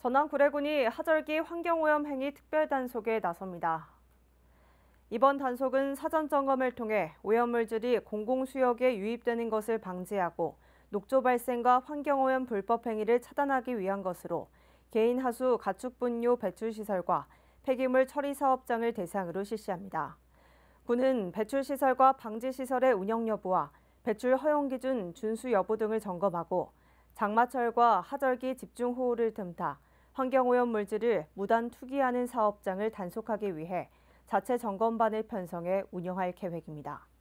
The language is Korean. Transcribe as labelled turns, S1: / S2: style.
S1: 전남 구례군이 하절기 환경오염 행위 특별단속에 나섭니다. 이번 단속은 사전 점검을 통해 오염물질이 공공수역에 유입되는 것을 방지하고 녹조 발생과 환경오염 불법 행위를 차단하기 위한 것으로 개인 하수 가축분뇨 배출시설과 폐기물 처리 사업장을 대상으로 실시합니다. 군은 배출시설과 방지시설의 운영 여부와 배출 허용 기준 준수 여부 등을 점검하고 장마철과 하절기 집중호우를 틈타 환경오염 물질을 무단 투기하는 사업장을 단속하기 위해 자체 점검반을 편성해 운영할 계획입니다.